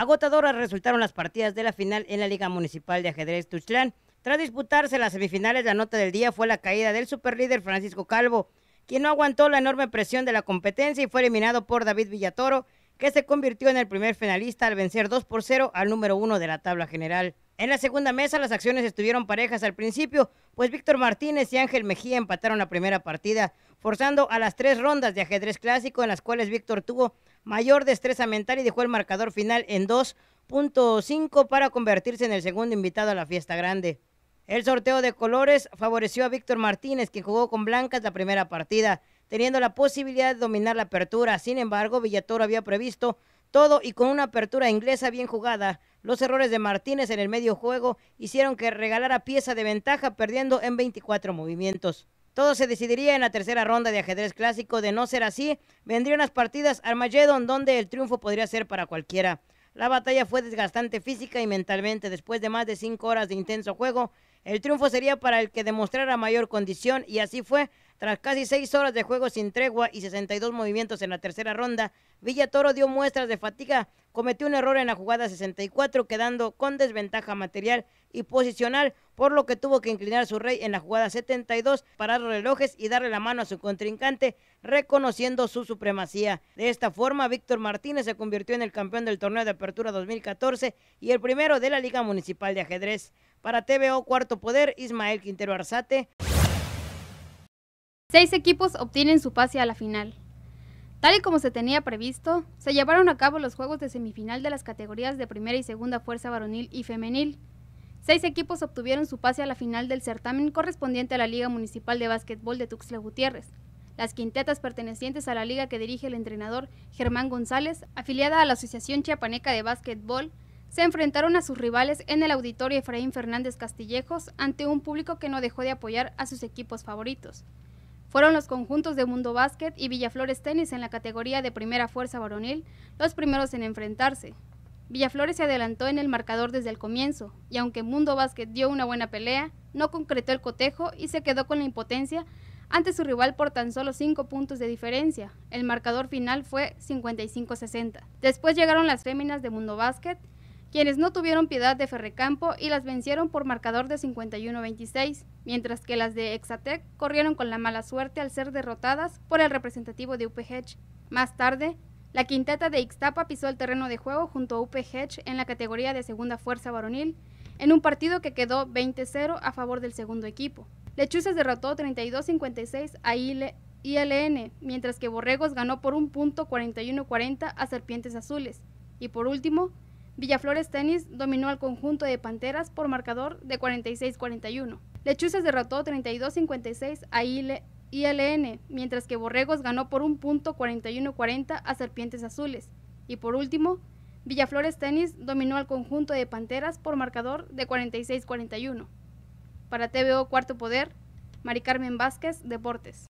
Agotadoras resultaron las partidas de la final en la Liga Municipal de Ajedrez Tuchlán. Tras disputarse las semifinales, la nota del día fue la caída del superlíder Francisco Calvo, quien no aguantó la enorme presión de la competencia y fue eliminado por David Villatoro, que se convirtió en el primer finalista al vencer 2 por 0 al número 1 de la tabla general. En la segunda mesa las acciones estuvieron parejas al principio, pues Víctor Martínez y Ángel Mejía empataron la primera partida, forzando a las tres rondas de ajedrez clásico en las cuales Víctor tuvo mayor destreza mental y dejó el marcador final en 2.5 para convertirse en el segundo invitado a la fiesta grande. El sorteo de colores favoreció a Víctor Martínez, que jugó con blancas la primera partida, teniendo la posibilidad de dominar la apertura. Sin embargo, Villatoro había previsto todo y con una apertura inglesa bien jugada, los errores de Martínez en el medio juego hicieron que regalara pieza de ventaja perdiendo en 24 movimientos. Todo se decidiría en la tercera ronda de ajedrez clásico. De no ser así, vendrían las partidas Armageddon donde el triunfo podría ser para cualquiera. La batalla fue desgastante física y mentalmente. Después de más de cinco horas de intenso juego, el triunfo sería para el que demostrara mayor condición y así fue tras casi seis horas de juego sin tregua y 62 movimientos en la tercera ronda, Villa Toro dio muestras de fatiga, cometió un error en la jugada 64, quedando con desventaja material y posicional, por lo que tuvo que inclinar a su rey en la jugada 72, parar los relojes y darle la mano a su contrincante, reconociendo su supremacía. De esta forma, Víctor Martínez se convirtió en el campeón del torneo de apertura 2014 y el primero de la Liga Municipal de Ajedrez. Para TVO Cuarto Poder, Ismael Quintero Arzate, Seis equipos obtienen su pase a la final. Tal y como se tenía previsto, se llevaron a cabo los juegos de semifinal de las categorías de primera y segunda fuerza varonil y femenil. Seis equipos obtuvieron su pase a la final del certamen correspondiente a la Liga Municipal de Básquetbol de Tuxtla Gutiérrez. Las quintetas pertenecientes a la liga que dirige el entrenador Germán González, afiliada a la Asociación Chiapaneca de Básquetbol, se enfrentaron a sus rivales en el auditorio Efraín Fernández Castillejos ante un público que no dejó de apoyar a sus equipos favoritos. Fueron los conjuntos de Mundo Básquet y Villaflores Tenis en la categoría de primera fuerza varonil los primeros en enfrentarse. Villaflores se adelantó en el marcador desde el comienzo y aunque Mundo Básquet dio una buena pelea, no concretó el cotejo y se quedó con la impotencia ante su rival por tan solo 5 puntos de diferencia. El marcador final fue 55-60. Después llegaron las féminas de Mundo Básquet quienes no tuvieron piedad de Ferrecampo y las vencieron por marcador de 51-26, mientras que las de Exatec corrieron con la mala suerte al ser derrotadas por el representativo de UPH. Más tarde, la quinteta de Ixtapa pisó el terreno de juego junto a UPH en la categoría de segunda fuerza varonil, en un partido que quedó 20-0 a favor del segundo equipo. Lechuzas derrotó 32-56 a ILN, e, mientras que Borregos ganó por un punto 41-40 a Serpientes Azules. Y por último, Villaflores Tenis dominó al conjunto de Panteras por marcador de 46-41. Lechuzas derrotó 32-56 a ILN, mientras que Borregos ganó por un punto 41-40 a Serpientes Azules. Y por último, Villaflores Tenis dominó al conjunto de Panteras por marcador de 46-41. Para TVO Cuarto Poder, Mari Carmen Vázquez, Deportes.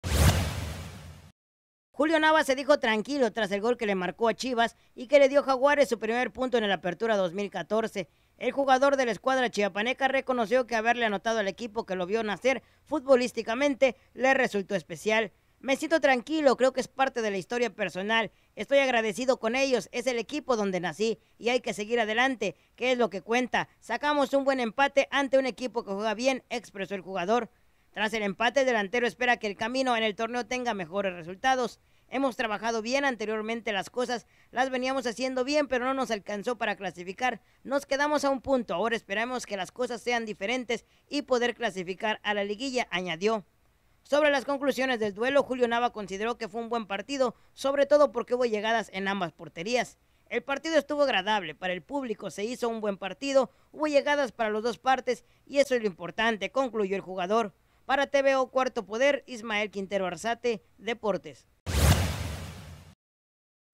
Julio Nava se dijo tranquilo tras el gol que le marcó a Chivas y que le dio Jaguares su primer punto en la Apertura 2014. El jugador de la escuadra chiapaneca reconoció que haberle anotado al equipo que lo vio nacer futbolísticamente le resultó especial. Me siento tranquilo, creo que es parte de la historia personal. Estoy agradecido con ellos, es el equipo donde nací y hay que seguir adelante, que es lo que cuenta. Sacamos un buen empate ante un equipo que juega bien, expresó el jugador. Tras el empate, el delantero espera que el camino en el torneo tenga mejores resultados. Hemos trabajado bien anteriormente las cosas, las veníamos haciendo bien, pero no nos alcanzó para clasificar. Nos quedamos a un punto, ahora esperamos que las cosas sean diferentes y poder clasificar a la liguilla, añadió. Sobre las conclusiones del duelo, Julio Nava consideró que fue un buen partido, sobre todo porque hubo llegadas en ambas porterías. El partido estuvo agradable para el público, se hizo un buen partido, hubo llegadas para las dos partes y eso es lo importante, concluyó el jugador. Para TVO Cuarto Poder, Ismael Quintero Arzate, Deportes.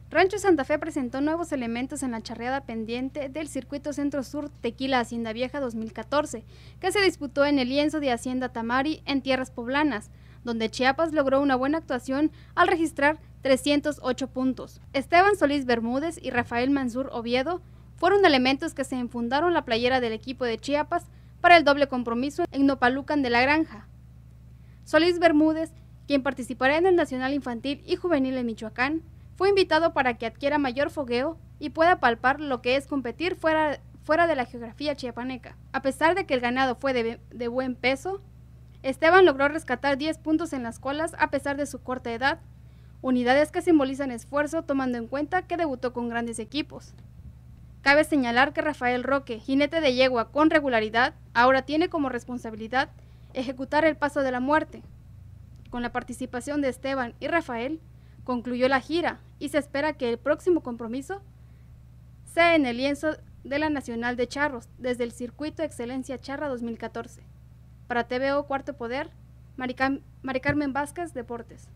Rancho Santa Fe presentó nuevos elementos en la charreada pendiente del circuito Centro Sur Tequila Hacienda Vieja 2014, que se disputó en el lienzo de Hacienda Tamari en tierras poblanas, donde Chiapas logró una buena actuación al registrar 308 puntos. Esteban Solís Bermúdez y Rafael Mansur Oviedo fueron elementos que se enfundaron la playera del equipo de Chiapas para el doble compromiso en Nopalucan de la Granja, Solís Bermúdez, quien participará en el Nacional Infantil y Juvenil en Michoacán, fue invitado para que adquiera mayor fogueo y pueda palpar lo que es competir fuera, de la geografía chiapaneca. A pesar de que el ganado fue de, de buen peso, Esteban logró rescatar 10 puntos en las colas a pesar de su corta edad, unidades que simbolizan esfuerzo tomando en cuenta que debutó con grandes equipos. Cabe señalar que Rafael Roque, jinete de yegua con regularidad, ahora tiene como responsabilidad ejecutar el paso de la muerte. Con la participación de Esteban y Rafael, concluyó la gira y se espera que el próximo compromiso sea en el lienzo de la Nacional de Charros desde el Circuito Excelencia Charra 2014. Para TVO Cuarto Poder, Maricarmen Carmen Vázquez, Deportes.